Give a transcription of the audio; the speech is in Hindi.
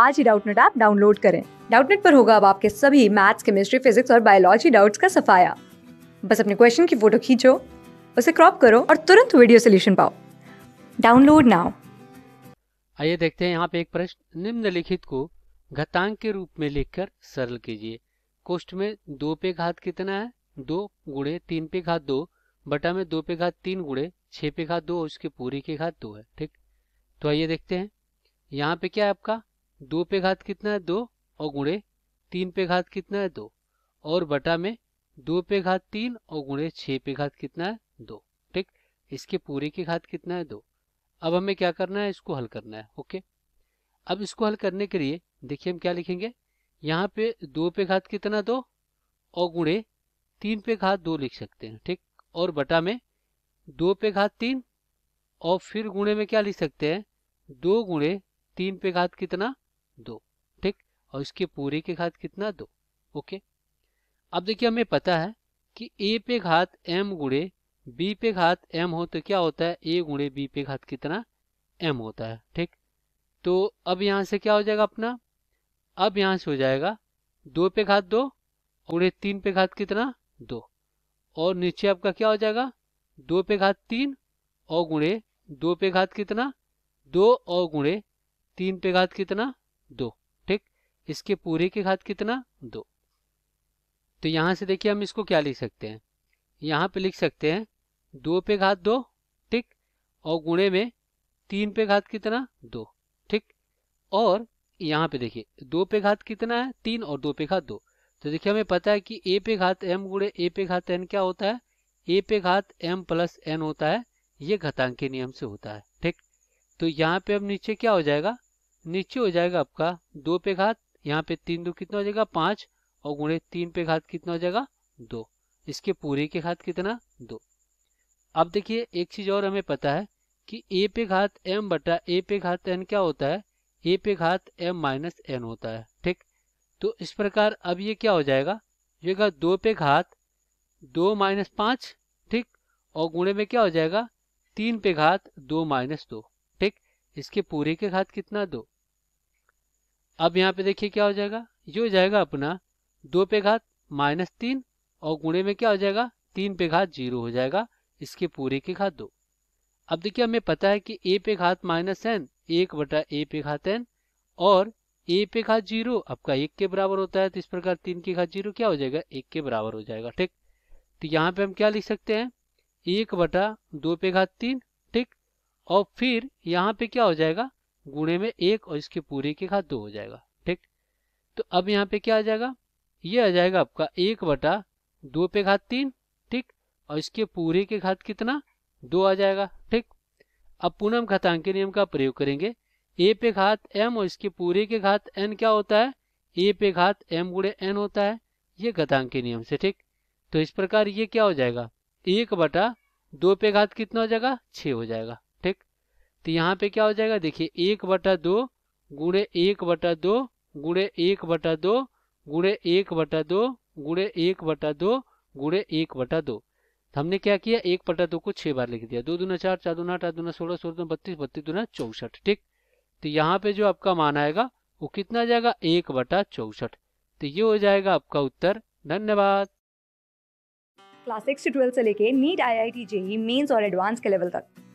आज ही डाउटनेट ऐप डाउनलोड करें डाउटनेट पर होगा अब आपके सभी मैथ्स केमिस्ट्री फिजिक्स और बायोलॉजी डाउट्स का सफाया बस अपने क्वेश्चन की फोटो खींचो उसे क्रॉप करो और तुरंत वीडियो सोल्यूशन पाओ डाउनलोड नाउ आइए देखते हैं यहाँ पे एक प्रश्न निम्नलिखित को घतांक के रूप में लिखकर सरल कीजिए कोष्ट में दो पे घात कितना है दो गुड़े तीन पे घात दो बटा में दो पे घात तीन गुड़े छः पे घात दो उसके पूरी के घात दो है ठीक तो आइए देखते हैं यहाँ पे क्या है आपका दो पे घात कितना है दो और गुणे तीन पे घात कितना है दो और बटा में दो पे घात तीन और गुणे छः पे घात कितना है दो ठीक इसके पूरे के घात कितना है दो अब हमें क्या करना है इसको हल करना है ओके अब इसको हल करने के लिए देखिए हम क्या लिखेंगे यहाँ पे दो पे घात कितना दो और गुणे तीन पे घात दो लिख सकते हैं ठीक और बटा में दो पे घात तीन और फिर गुणे में क्या लिख सकते हैं दो गुणे तीन पे घात कितना दो ठीक और इसके पूरे के घात कितना दो ओके अब देखिए हमें पता है कि ए पे घात एम गुड़े बी पे घात एम हो तो क्या होता है ए गुड़े बी पे घात कितना एम होता है ठीक तो अब यहाँ से क्या हो जाएगा अपना अब यहाँ से हो जाएगा दो पे घात दो गुड़े तीन पे घात कितना दो और नीचे आपका क्या हो जाएगा दो पे घात तीन और गुणे दो पे घात कितना दो और गुणे तीन पे घात कितना दो ठीक इसके पूरे के घात कितना दो तो यहां से देखिए हम इसको क्या लिख सकते हैं यहां पे लिख सकते हैं दो पे घात दो ठीक और गुणे में तीन पे घात कितना दो ठीक और यहाँ पे देखिए दो पे घात कितना है तीन और दो पे घात दो तो देखिए हमें पता है कि ए पे घात एम गुणे ए पे घात एन क्या होता है ए पे घात एम प्लस एन होता है ये घतांक के नियम से होता है ठीक तो यहाँ पे अब नीचे क्या हो जाएगा नीचे हो जाएगा आपका दो पे घात यहाँ पे तीन दो कितना हो जाएगा पांच और गुणे तीन पे घात कितना हो जाएगा दो इसके पूरे के घात कितना दो अब देखिए एक चीज और हमें पता है कि ए पे घात एम बटा ए पे घात एन क्या होता है ए पे घात एम माइनस एन होता है ठीक तो इस प्रकार अब ये क्या हो जाएगा ये दो पे घात दो माइनस पांच ठीक और गुणे में क्या हो जाएगा तीन पे घात दो माइनस दो इसके पूरे के घात कितना दो अब यहाँ पे देखिए क्या हो जाएगा ये हो जाएगा अपना दो पे घात माइनस तीन और गुणे में क्या हो जाएगा तीन पे घात जीरो हो जाएगा इसके पूरे के घात दो अब देखिए हमें पता है कि ए पे घात माइनस एन एक बटा ए पे घात एन और ए पे घात जीरो आपका एक के बराबर होता है तो इस प्रकार तीन के घात जीरो क्या हो जाएगा एक के बराबर हो जाएगा ठीक तो यहाँ पे हम क्या लिख सकते हैं एक बटा दो पे घात तीन और फिर यहाँ पे क्या हो जाएगा गुणे में एक और इसके पूरे के घात दो हो जाएगा ठीक तो अब यहाँ पे क्या आ जाएगा ये आ जाएगा आपका एक बटा दो पे घात तीन ठीक और इसके पूरे के घात कितना दो आ जाएगा ठीक अब पूनम घातांक के नियम का प्रयोग करेंगे ए पे घात एम और इसके पूरे के घात एन क्या होता है ए पे घात एम गुड़े एन होता है ये घातांक के नियम से ठीक तो इस प्रकार ये क्या हो जाएगा एक बटा दो पे घात कितना हो जाएगा छ हो जाएगा तो यहाँ पे क्या हो जाएगा देखिए एक बटा दो गुड़े एक बटा दो गुड़े एक बटा दो गुड़े एक बटा दो गुड़े एक बटा दो गुड़े एक बटा दो तो हमने क्या किया एक बटा दो को छह बार लिख दिया दो दूना चार चार दूना आठ आठ दूना सोलह सोलह दूना बत्तीस बत्तीस न चौसठ ठीक तो यहाँ पे जो आपका मान आएगा वो कितना जाएगा एक बटा चौसठ तो ये हो जाएगा आपका उत्तर धन्यवाद क्लास सिक्स से से लेके NEET I I T JEE mains और एडवांस के लेवल तक